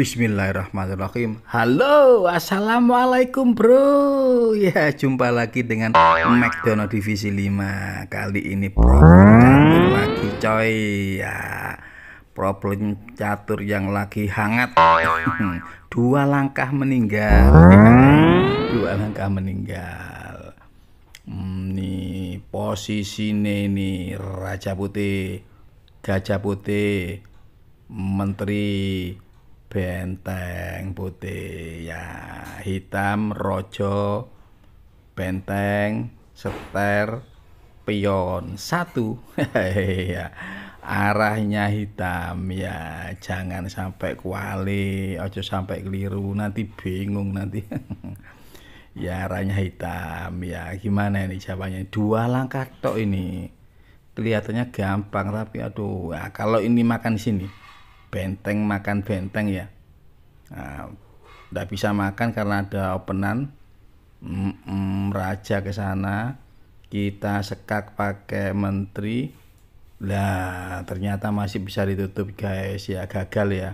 Bismillahirrahmanirrahim. Halo, assalamualaikum bro. Ya, jumpa lagi dengan McDonald Divisi 5. Kali ini problem lagi coy. Ya, problem catur yang lagi hangat. Hmm, dua langkah meninggal. Dua langkah meninggal. Hmm, nih posisi nih nih Raja Putih, Gajah Putih, Menteri benteng putih ya hitam rojo benteng seter pion satu ya arahnya hitam ya jangan sampai kuali ojo sampai keliru nanti bingung nanti ya arahnya hitam ya gimana ini jawabannya dua langkah tok ini kelihatannya gampang tapi aduh ya, kalau ini makan sini benteng makan benteng ya nggak nah, bisa makan karena ada openan mm, raja ke sana kita sekak pakai menteri lah ternyata masih bisa ditutup guys ya gagal ya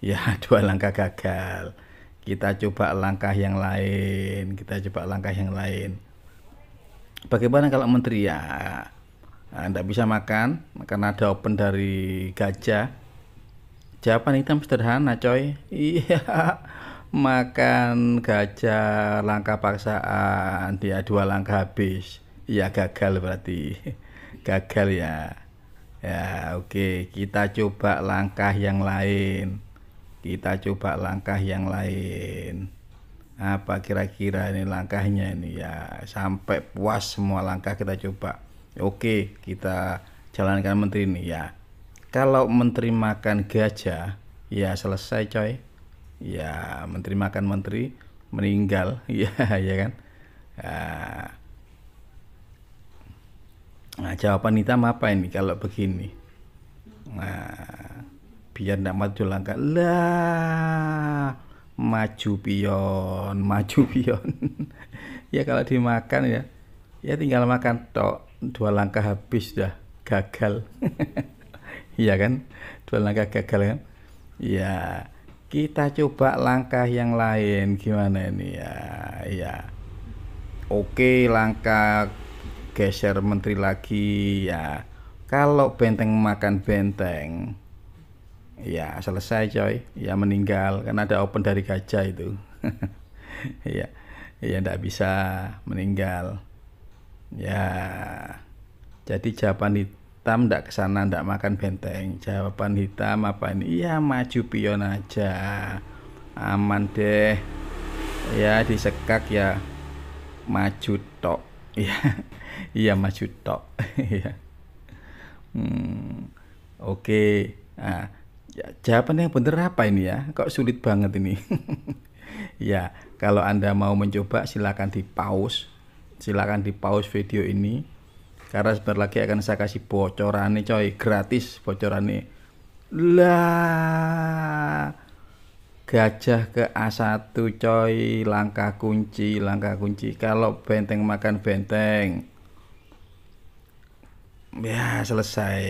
ya dua langkah gagal kita coba langkah yang lain kita coba langkah yang lain bagaimana kalau menteri ya Anda bisa makan karena ada open dari gajah Jawaban hitam sederhana coy. Iya. Makan gajah langkah paksaan dia ya, dua langkah habis. Ya gagal berarti. Gagal ya. Ya, oke, kita coba langkah yang lain. Kita coba langkah yang lain. Apa kira-kira ini langkahnya ini ya sampai puas semua langkah kita coba. Oke, kita jalankan menteri ini ya kalau menteri makan gajah ya selesai coy ya menteri makan menteri meninggal ya ya kan ya. nah jawaban kita apa ini kalau begini nah biar tidak maju langkah lah maju pion maju pion ya kalau dimakan ya ya tinggal makan tok dua langkah habis dah gagal Iya kan? Dua langkah gagal kan? Iya, kita coba langkah yang lain gimana ini ya? Iya, Oke, langkah geser menteri lagi ya. Kalau benteng makan benteng, ya selesai coy ya meninggal karena ada open dari gajah itu Iya, ya tidak bisa meninggal ya jadi jawaban itu hitam ndak kesana ndak makan benteng jawaban hitam apa ini iya maju pion aja aman deh ya disekak ya maju tok ya iya maju tok ya hmm, oke okay. nah, ya, jawaban yang bener apa ini ya kok sulit banget ini ya kalau anda mau mencoba silakan di pause silakan di pause video ini karena sebentar lagi akan saya kasih bocoran nih coy, gratis bocoran nih. Lah. Gajah ke A1 coy, langkah kunci, langkah kunci. Kalau benteng makan benteng. Ya, selesai.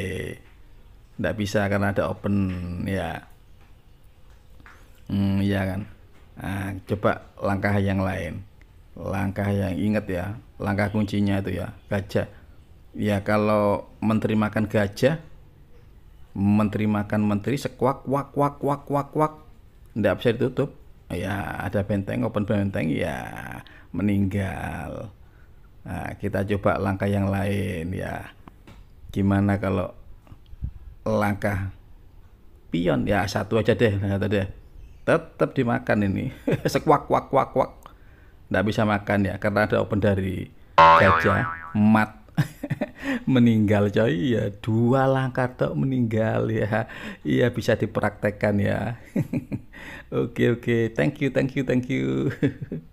Tidak bisa karena ada open ya. Hmm, iya kan. Nah, coba langkah yang lain. Langkah yang ingat ya, langkah kuncinya itu ya, gajah. Ya kalau menteri makan gajah, menteri makan menteri sekuak kuak kuak kuak kuak kuak tidak bisa ditutup. Ya ada benteng open benteng ya meninggal. Nah, kita coba langkah yang lain ya. Gimana kalau langkah pion ya satu aja deh tadi deh tetap dimakan ini sekuak kuak kuak kuak tidak bisa makan ya karena ada open dari gajah mat meninggal coy ya dua langkah tok meninggal ya iya bisa dipraktekkan ya oke oke okay, okay. thank you thank you thank you